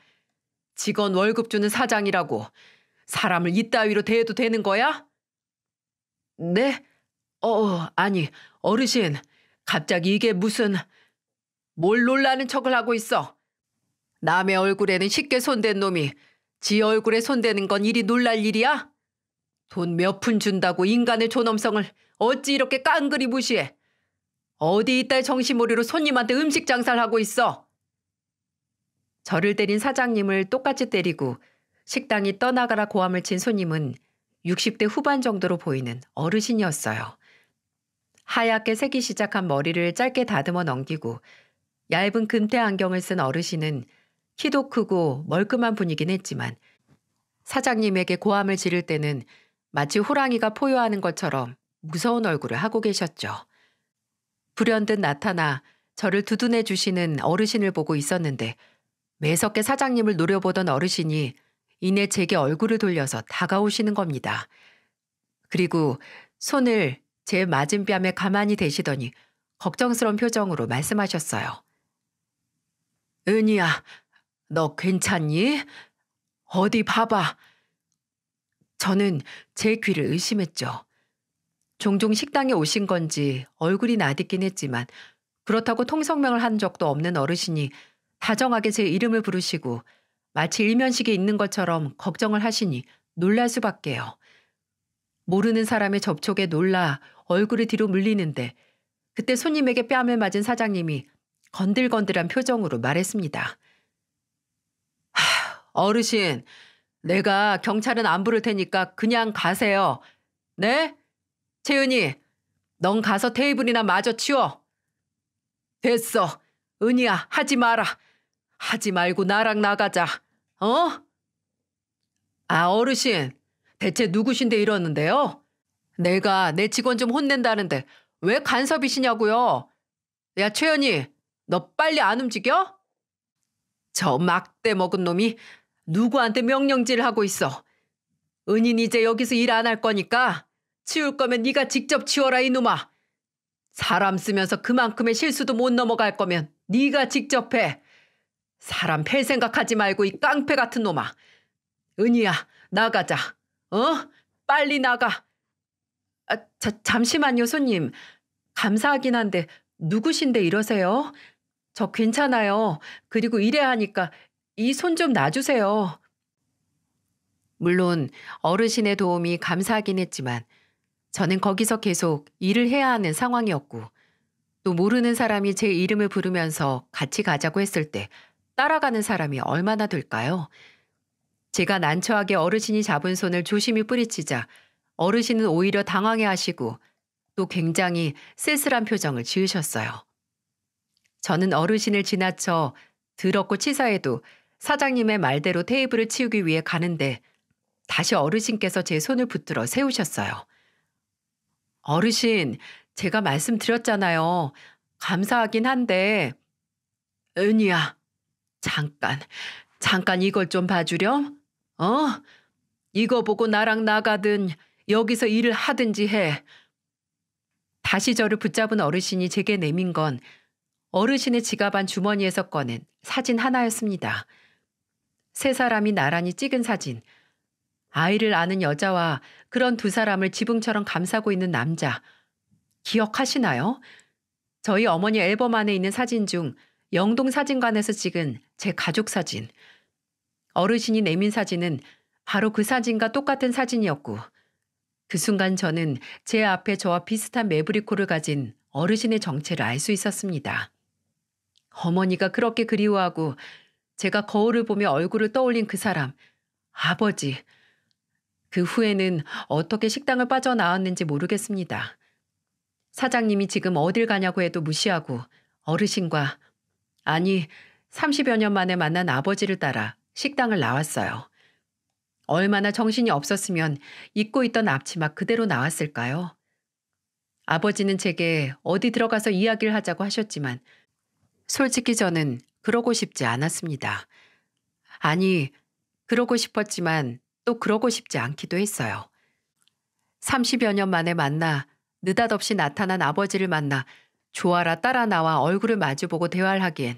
직원 월급 주는 사장이라고 사람을 이따위로 대해도 되는 거야? 네? 어, 어, 아니, 어르신. 갑자기 이게 무슨... 뭘 놀라는 척을 하고 있어? 남의 얼굴에는 쉽게 손댄 놈이 지 얼굴에 손대는 건 일이 놀랄 일이야? 돈 몇 푼 준다고 인간의 존엄성을 어찌 이렇게 깡그리 무시해? 어디 이딸 정신머리로 손님한테 음식 장사를 하고 있어? 저를 때린 사장님을 똑같이 때리고 식당이 떠나가라 고함을 친 손님은 60대 후반 정도로 보이는 어르신이었어요. 하얗게 새기 시작한 머리를 짧게 다듬어 넘기고 얇은 금태 안경을 쓴 어르신은 키도 크고 멀끔한 분이긴 했지만 사장님에게 고함을 지를 때는 마치 호랑이가 포효하는 것처럼 무서운 얼굴을 하고 계셨죠. 불현듯 나타나 저를 두둔해 주시는 어르신을 보고 있었는데 매섭게 사장님을 노려보던 어르신이 이내 제게 얼굴을 돌려서 다가오시는 겁니다. 그리고 손을 제 맞은뺨에 가만히 대시더니 걱정스러운 표정으로 말씀하셨어요. 은희야, 너 괜찮니? 어디 봐봐. 저는 제 귀를 의심했죠. 종종 식당에 오신 건지 얼굴이 나딛긴 했지만 그렇다고 통성명을 한 적도 없는 어르신이 다정하게 제 이름을 부르시고 마치 일면식에 있는 것처럼 걱정을 하시니 놀랄 수밖에요. 모르는 사람의 접촉에 놀라 얼굴을 뒤로 물리는데 그때 손님에게 뺨을 맞은 사장님이 건들건들한 표정으로 말했습니다. 어르신, 내가 경찰은 안 부를 테니까 그냥 가세요. 네? 채은이, 넌 가서 테이블이나 마저 치워. 됐어. 은희야, 하지 마라. 하지 말고 나랑 나가자. 어? 아, 어르신. 대체 누구신데 이러는데요? 내가 내 직원 좀 혼낸다는데 왜 간섭이시냐고요? 야, 최연이, 너 빨리 안 움직여? 저 막대 먹은 놈이 누구한테 명령질 하고 있어. 은인 이제 여기서 일 안 할 거니까 치울 거면 네가 직접 치워라 이놈아. 사람 쓰면서 그만큼의 실수도 못 넘어갈 거면 네가 직접 해. 사람 팰 생각하지 말고 이 깡패 같은 놈아. 은희야 나가자. 어? 빨리 나가. 아, 자, 잠시만요 손님. 감사하긴 한데 누구신데 이러세요? 저 괜찮아요. 그리고 이래 하니까 이손좀 놔주세요. 물론 어르신의 도움이 감사하긴 했지만 저는 거기서 계속 일을 해야 하는 상황이었고 또 모르는 사람이 제 이름을 부르면서 같이 가자고 했을 때 따라가는 사람이 얼마나 될까요? 제가 난처하게 어르신이 잡은 손을 조심히 뿌리치자 어르신은 오히려 당황해 하시고 또 굉장히 쓸쓸한 표정을 지으셨어요. 저는 어르신을 지나쳐 더럽고 치사해도 사장님의 말대로 테이블을 치우기 위해 가는데 다시 어르신께서 제 손을 붙들어 세우셨어요. 어르신, 제가 말씀드렸잖아요. 감사하긴 한데, 은희야, 잠깐, 잠깐 이걸 좀 봐주렴? 어? 이거 보고 나랑 나가든, 여기서 일을 하든지 해. 다시 저를 붙잡은 어르신이 제게 내민 건 어르신의 지갑 안 주머니에서 꺼낸 사진 하나였습니다. 세 사람이 나란히 찍은 사진, 아이를 아는 여자와 그런 두 사람을 지붕처럼 감싸고 있는 남자. 기억하시나요? 저희 어머니 앨범 안에 있는 사진 중 영동 사진관에서 찍은 제 가족 사진. 어르신이 내민 사진은 바로 그 사진과 똑같은 사진이었고, 그 순간 저는 제 앞에 저와 비슷한 메브리코를 가진 어르신의 정체를 알 수 있었습니다. 어머니가 그렇게 그리워하고 제가 거울을 보며 얼굴을 떠올린 그 사람, 아버지. 그 후에는 어떻게 식당을 빠져나왔는지 모르겠습니다. 사장님이 지금 어딜 가냐고 해도 무시하고 어르신과 아니 30여 년 만에 만난 아버지를 따라 식당을 나왔어요. 얼마나 정신이 없었으면 입고 있던 앞치마 그대로 나왔을까요? 아버지는 제게 어디 들어가서 이야기를 하자고 하셨지만 솔직히 저는 그러고 싶지 않았습니다. 아니, 그러고 싶었지만 또 그러고 싶지 않기도 했어요. 30여 년 만에 만나 느닷없이 나타난 아버지를 만나 조아라 따라 나와 얼굴을 마주보고 대화를 하기엔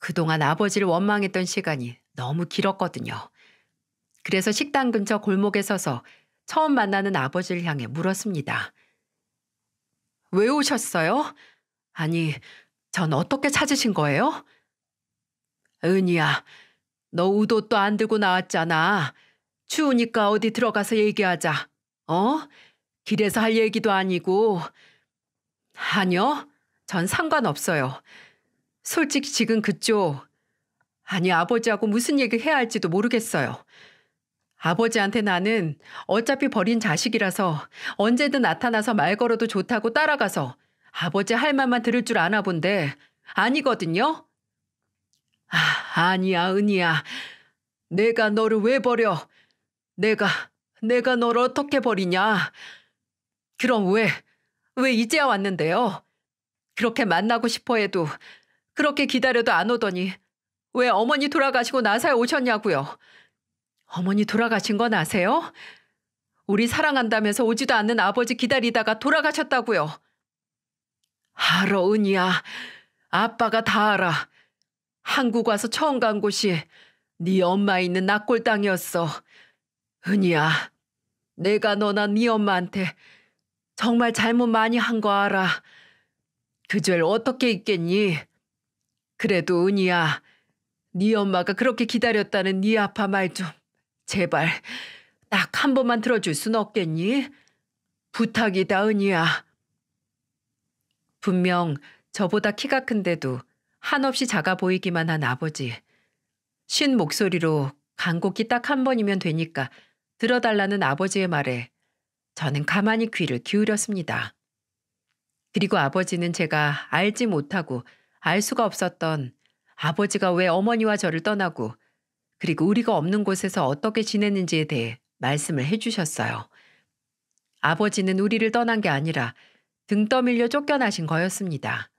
그동안 아버지를 원망했던 시간이 너무 길었거든요. 그래서 식당 근처 골목에 서서 처음 만나는 아버지를 향해 물었습니다. 왜 오셨어요? 아니, 전 어떻게 찾으신 거예요? 은희야, 너 우도도 안 들고 나왔잖아. 추우니까 어디 들어가서 얘기하자. 어? 길에서 할 얘기도 아니고. 아니요, 전 상관없어요. 솔직히 지금 그쪽, 아니 아버지하고 무슨 얘기 해야 할지도 모르겠어요. 아버지한테 나는 어차피 버린 자식이라서 언제든 나타나서 말 걸어도 좋다고 따라가서 아버지 할 말만 들을 줄 아나 본데 아니거든요? 아, 니야 은희야. 내가 너를 왜 버려? 내가, 내가 너를 어떻게 버리냐? 그럼 왜, 왜 이제야 왔는데요? 그렇게 만나고 싶어 해도, 그렇게 기다려도 안 오더니, 왜 어머니 돌아가시고 나사에 오셨냐고요? 어머니 돌아가신 건 아세요? 우리 사랑한다면서 오지도 않는 아버지 기다리다가 돌아가셨다고요. 알어, 은희야. 아빠가 다 알아. 한국 와서 처음 간 곳이 네 엄마 있는 낙골 땅이었어. 은희야, 내가 너나 네 엄마한테 정말 잘못 많이 한 거 알아. 그 죄를 어떻게 잊겠니? 그래도 은희야, 네 엄마가 그렇게 기다렸다는 네아파말좀 제발 딱 한 번만 들어줄 순 없겠니? 부탁이다 은희야. 분명 저보다 키가 큰데도 한없이 작아 보이기만 한 아버지. 쉰 목소리로 간곡히 딱 한 번이면 되니까 들어달라는 아버지의 말에 저는 가만히 귀를 기울였습니다. 그리고 아버지는 제가 알지 못하고 알 수가 없었던 아버지가 왜 어머니와 저를 떠나고 그리고 우리가 없는 곳에서 어떻게 지냈는지에 대해 말씀을 해주셨어요. 아버지는 우리를 떠난 게 아니라 등 떠밀려 쫓겨나신 거였습니다.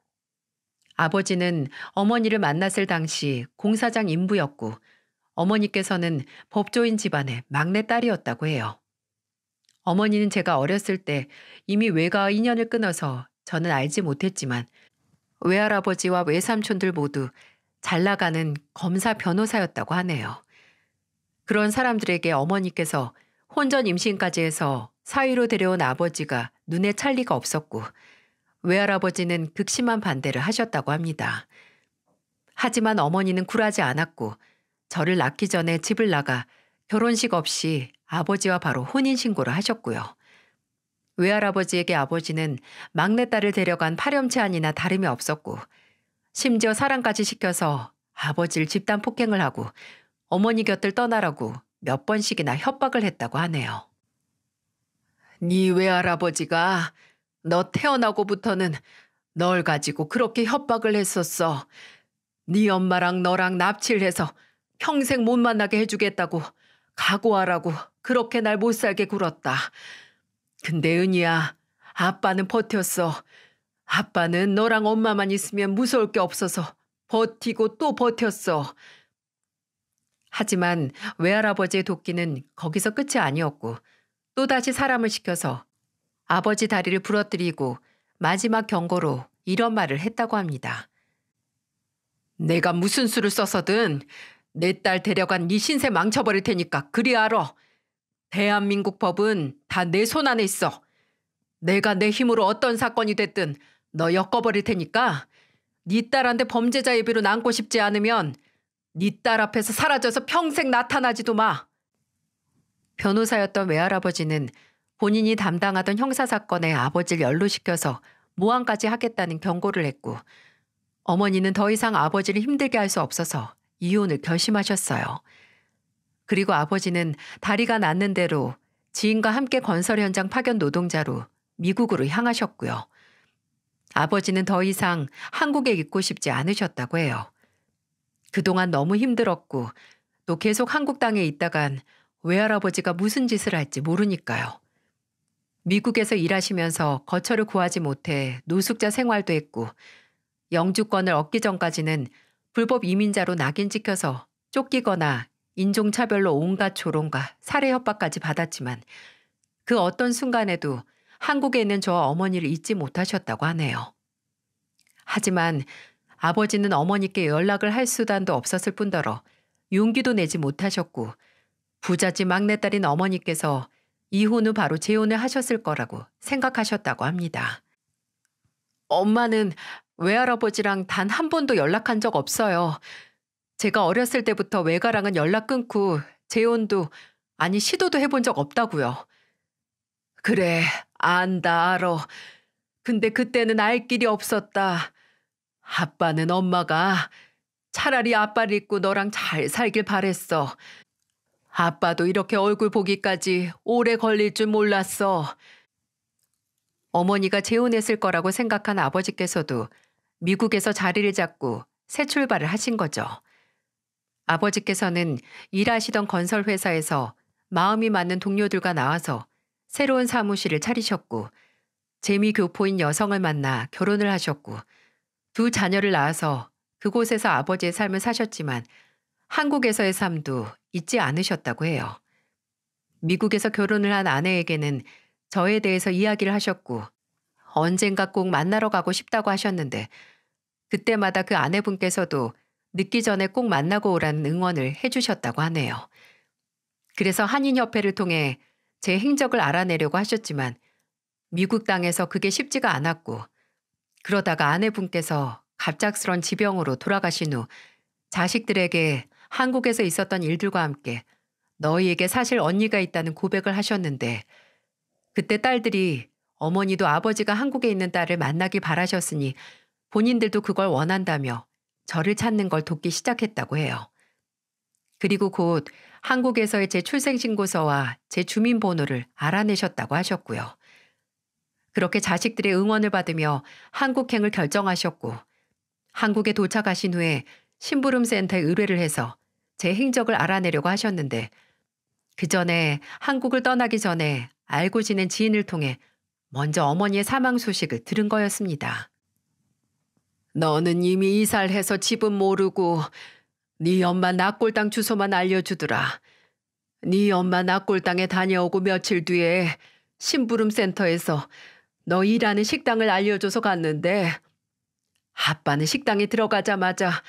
아버지는 어머니를 만났을 당시 공사장 임부였고 어머니께서는 법조인 집안의 막내딸이었다고 해요. 어머니는 제가 어렸을 때 이미 외가와 인연을 끊어서 저는 알지 못했지만 외할아버지와 외삼촌들 모두 잘 나가는 검사 변호사였다고 하네요. 그런 사람들에게 어머니께서 혼전 임신까지 해서 사위로 데려온 아버지가 눈에 찰 리가 없었고 외할아버지는 극심한 반대를 하셨다고 합니다. 하지만 어머니는 굴하지 않았고 저를 낳기 전에 집을 나가 결혼식 없이 아버지와 바로 혼인신고를 하셨고요. 외할아버지에게 아버지는 막내딸을 데려간 파렴치한이나 다름이 없었고 심지어 사랑까지 시켜서 아버지를 집단 폭행을 하고 어머니 곁을 떠나라고 몇 번씩이나 협박을 했다고 하네요. 네 외할아버지가 너 태어나고부터는 널 가지고 그렇게 협박을 했었어. 네 엄마랑 너랑 납치를 해서 평생 못 만나게 해주겠다고 각오하라고 그렇게 날 못 살게 굴었다. 근데 은희야, 아빠는 버텼어. 아빠는 너랑 엄마만 있으면 무서울 게 없어서 버티고 또 버텼어. 하지만 외할아버지의 도끼는 거기서 끝이 아니었고 또다시 사람을 시켜서 아버지 다리를 부러뜨리고 마지막 경고로 이런 말을 했다고 합니다. 내가 무슨 수를 써서든 내 딸 데려간 네 신세 망쳐버릴 테니까 그리 알아. 대한민국 법은 다 내 손 안에 있어. 내가 내 힘으로 어떤 사건이 됐든 너 엮어버릴 테니까 네 딸한테 범죄자 예비로 남고 싶지 않으면 네 딸 앞에서 사라져서 평생 나타나지도 마. 변호사였던 외할아버지는 본인이 담당하던 형사사건에 아버지를 연루시켜서 모함까지 하겠다는 경고를 했고 어머니는 더 이상 아버지를 힘들게 할 수 없어서 이혼을 결심하셨어요. 그리고 아버지는 다리가 낫는 대로 지인과 함께 건설 현장 파견 노동자로 미국으로 향하셨고요. 아버지는 더 이상 한국에 있고 싶지 않으셨다고 해요. 그동안 너무 힘들었고 또 계속 한국 땅에 있다간 외할아버지가 무슨 짓을 할지 모르니까요. 미국에서 일하시면서 거처를 구하지 못해 노숙자 생활도 했고 영주권을 얻기 전까지는 불법 이민자로 낙인 찍혀서 쫓기거나 인종차별로 온갖 조롱과 살해 협박까지 받았지만 그 어떤 순간에도 한국에 있는 저 어머니를 잊지 못하셨다고 하네요. 하지만 아버지는 어머니께 연락을 할 수단도 없었을 뿐더러 용기도 내지 못하셨고 부잣집 막내딸인 어머니께서 이혼 후 바로 재혼을 하셨을 거라고 생각하셨다고 합니다. 엄마는 외할아버지랑 단 한 번도 연락한 적 없어요. 제가 어렸을 때부터 외가랑은 연락 끊고 재혼도 아니 시도도 해본 적 없다고요. 그래 안다 알어. 근데 그때는 알 길이 없었다. 아빠는 엄마가 차라리 아빠를 잊고 너랑 잘 살길 바랬어. 아빠도 이렇게 얼굴 보기까지 오래 걸릴 줄 몰랐어. 어머니가 재혼했을 거라고 생각한 아버지께서도 미국에서 자리를 잡고 새 출발을 하신 거죠. 아버지께서는 일하시던 건설회사에서 마음이 맞는 동료들과 나와서 새로운 사무실을 차리셨고 재미교포인 여성을 만나 결혼을 하셨고 두 자녀를 낳아서 그곳에서 아버지의 삶을 사셨지만 한국에서의 삶도 잊지 않으셨다고 해요. 미국에서 결혼을 한 아내에게는 저에 대해서 이야기를 하셨고 언젠가 꼭 만나러 가고 싶다고 하셨는데 그때마다 그 아내분께서도 늦기 전에 꼭 만나고 오라는 응원을 해주셨다고 하네요. 그래서 한인협회를 통해 제 행적을 알아내려고 하셨지만 미국 땅에서 그게 쉽지가 않았고 그러다가 아내분께서 갑작스런 지병으로 돌아가신 후 자식들에게 한국에서 있었던 일들과 함께 너희에게 사실 언니가 있다는 고백을 하셨는데 그때 딸들이 어머니도 아버지가 한국에 있는 딸을 만나기 바라셨으니 본인들도 그걸 원한다며 저를 찾는 걸 돕기 시작했다고 해요. 그리고 곧 한국에서의 제 출생신고서와 제 주민번호를 알아내셨다고 하셨고요. 그렇게 자식들의 응원을 받으며 한국행을 결정하셨고 한국에 도착하신 후에 심부름센터에 의뢰를 해서 제 행적을 알아내려고 하셨는데 그 전에 한국을 떠나기 전에 알고 지낸 지인을 통해 먼저 어머니의 사망 소식을 들은 거였습니다. 너는 이미 이사를 해서 집은 모르고 네 엄마 낙골당 주소만 알려주더라. 네 엄마 낙골당에 다녀오고 며칠 뒤에 심부름 센터에서 너 일하는 식당을 알려줘서 갔는데 아빠는 식당에 들어가자마자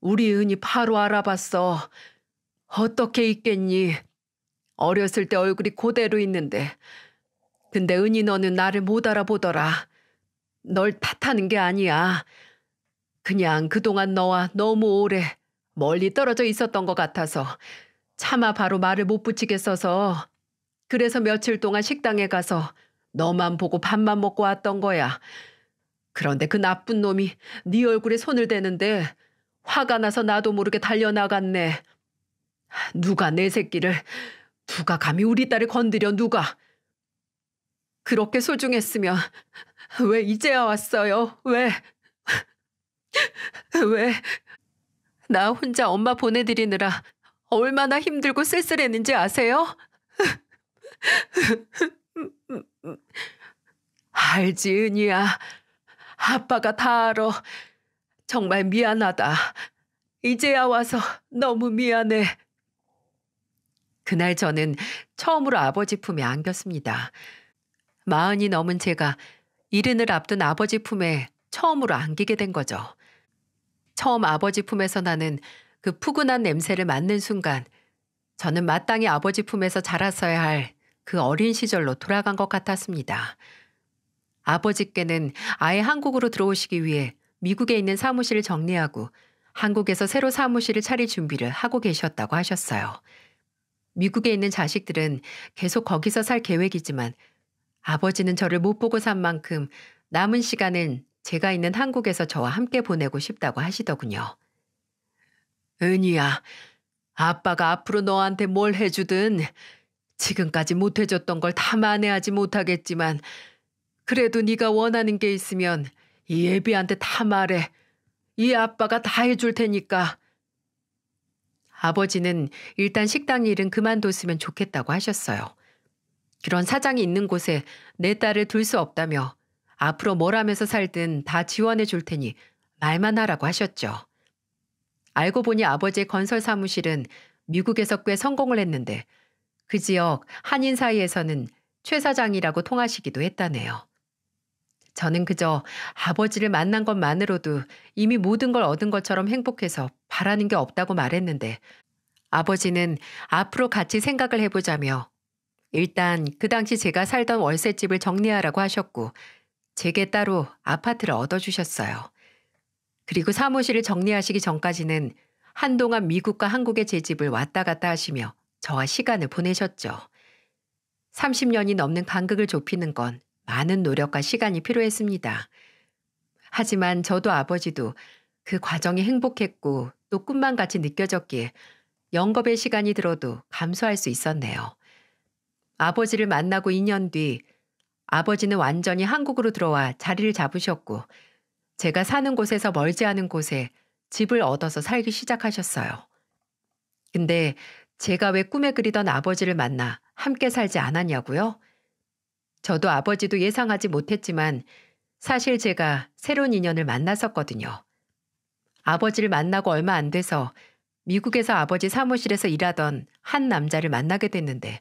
우리 은이 바로 알아봤어. 어떻게 있겠니? 어렸을 때 얼굴이 그대로 있는데. 근데 은이 너는 나를 못 알아보더라. 널 탓하는 게 아니야. 그냥 그동안 너와 너무 오래 멀리 떨어져 있었던 것 같아서 차마 바로 말을 못 붙이겠어서 그래서 며칠 동안 식당에 가서 너만 보고 밥만 먹고 왔던 거야. 그런데 그 나쁜 놈이 네 얼굴에 손을 대는데 화가 나서 나도 모르게 달려나갔네. 누가 내 새끼를, 누가 감히 우리 딸을 건드려 누가. 그렇게 소중했으면 왜 이제야 왔어요? 왜? 왜? 나 혼자 엄마 보내드리느라 얼마나 힘들고 쓸쓸했는지 아세요? 알지, 은희야. 아빠가 다 알아. 정말 미안하다. 이제야 와서 너무 미안해. 그날 저는 처음으로 아버지 품에 안겼습니다. 마흔이 넘은 제가 이른을 앞둔 아버지 품에 처음으로 안기게 된 거죠. 처음 아버지 품에서 나는 그 푸근한 냄새를 맡는 순간 저는 마땅히 아버지 품에서 자랐어야 할 그 어린 시절로 돌아간 것 같았습니다. 아버지께는 아예 한국으로 들어오시기 위해 미국에 있는 사무실을 정리하고 한국에서 새로 사무실을 차릴 준비를 하고 계셨다고 하셨어요. 미국에 있는 자식들은 계속 거기서 살 계획이지만 아버지는 저를 못 보고 산 만큼 남은 시간은 제가 있는 한국에서 저와 함께 보내고 싶다고 하시더군요. 은희야, 아빠가 앞으로 너한테 뭘 해주든 지금까지 못해줬던 걸 다 만회하지 못하겠지만 그래도 네가 원하는 게 있으면 이 애비한테 다 말해. 이 아빠가 다 해줄 테니까. 아버지는 일단 식당 일은 그만뒀으면 좋겠다고 하셨어요. 그런 사장이 있는 곳에 내 딸을 둘 수 없다며 앞으로 뭘 하면서 살든 다 지원해 줄 테니 말만 하라고 하셨죠. 알고 보니 아버지의 건설 사무실은 미국에서 꽤 성공을 했는데 그 지역 한인 사이에서는 최 사장이라고 통하시기도 했다네요. 저는 그저 아버지를 만난 것만으로도 이미 모든 걸 얻은 것처럼 행복해서 바라는 게 없다고 말했는데 아버지는 앞으로 같이 생각을 해보자며 일단 그 당시 제가 살던 월세집을 정리하라고 하셨고 제게 따로 아파트를 얻어주셨어요. 그리고 사무실을 정리하시기 전까지는 한동안 미국과 한국의 제 집을 왔다 갔다 하시며 저와 시간을 보내셨죠. 30년이 넘는 간극을 좁히는 건 많은 노력과 시간이 필요했습니다. 하지만 저도 아버지도 그 과정이 행복했고 또 꿈만 같이 느껴졌기에 영겁의 시간이 들어도 감수할 수 있었네요. 아버지를 만나고 2년 뒤 아버지는 완전히 한국으로 들어와 자리를 잡으셨고 제가 사는 곳에서 멀지 않은 곳에 집을 얻어서 살기 시작하셨어요. 근데 제가 왜 꿈에 그리던 아버지를 만나 함께 살지 않았냐고요? 저도 아버지도 예상하지 못했지만 사실 제가 새로운 인연을 만났었거든요. 아버지를 만나고 얼마 안 돼서 미국에서 아버지 사무실에서 일하던 한 남자를 만나게 됐는데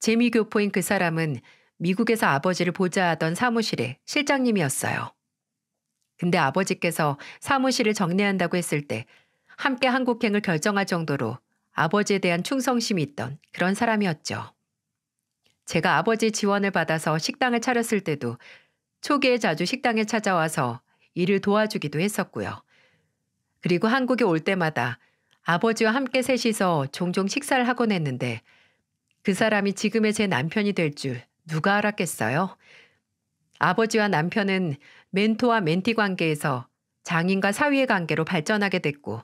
재미교포인 그 사람은 미국에서 아버지를 보자하던 사무실의 실장님이었어요. 근데 아버지께서 사무실을 정리한다고 했을 때 함께 한국행을 결정할 정도로 아버지에 대한 충성심이 있던 그런 사람이었죠. 제가 아버지 지원을 받아서 식당을 차렸을 때도 초기에 자주 식당에 찾아와서 일을 도와주기도 했었고요. 그리고 한국에 올 때마다 아버지와 함께 셋이서 종종 식사를 하곤 했는데 그 사람이 지금의 제 남편이 될 줄 누가 알았겠어요? 아버지와 남편은 멘토와 멘티 관계에서 장인과 사위의 관계로 발전하게 됐고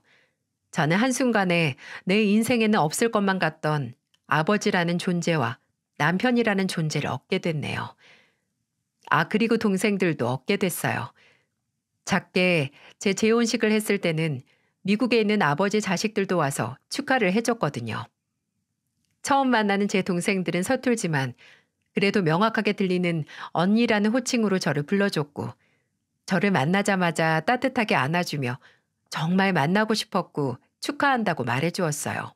저는 한순간에 내 인생에는 없을 것만 같던 아버지라는 존재와 남편이라는 존재를 얻게 됐네요. 아, 그리고 동생들도 얻게 됐어요. 작게 제 재혼식을 했을 때는 미국에 있는 아버지 자식들도 와서 축하를 해줬거든요. 처음 만나는 제 동생들은 서툴지만 그래도 명확하게 들리는 언니라는 호칭으로 저를 불러줬고 저를 만나자마자 따뜻하게 안아주며 정말 만나고 싶었고 축하한다고 말해주었어요.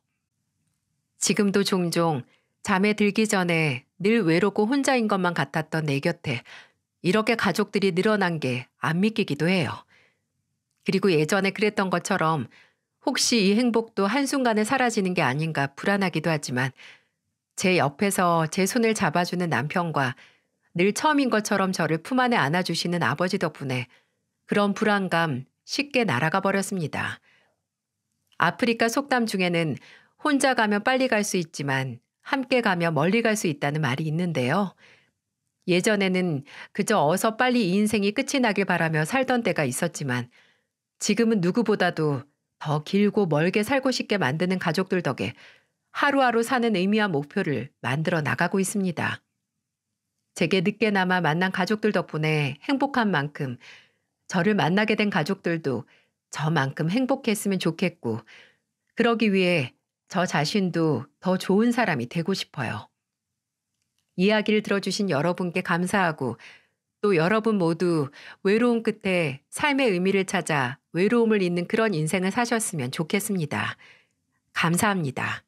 지금도 종종 잠에 들기 전에 늘 외롭고 혼자인 것만 같았던 내 곁에 이렇게 가족들이 늘어난 게 안 믿기기도 해요. 그리고 예전에 그랬던 것처럼 혹시 이 행복도 한순간에 사라지는 게 아닌가 불안하기도 하지만 제 옆에서 제 손을 잡아주는 남편과 늘 처음인 것처럼 저를 품 안에 안아주시는 아버지 덕분에 그런 불안감 쉽게 날아가 버렸습니다. 아프리카 속담 중에는 혼자 가면 빨리 갈 수 있지만 함께 가면 멀리 갈 수 있다는 말이 있는데요. 예전에는 그저 어서 빨리 이 인생이 끝이 나길 바라며 살던 때가 있었지만 지금은 누구보다도 더 길고 멀게 살고 싶게 만드는 가족들 덕에 하루하루 사는 의미와 목표를 만들어 나가고 있습니다. 제게 늦게나마 만난 가족들 덕분에 행복한 만큼 저를 만나게 된 가족들도 저만큼 행복했으면 좋겠고 그러기 위해 저 자신도 더 좋은 사람이 되고 싶어요. 이야기를 들어주신 여러분께 감사하고 또 여러분 모두 외로움 끝에 삶의 의미를 찾아 외로움을 잇는 그런 인생을 사셨으면 좋겠습니다. 감사합니다.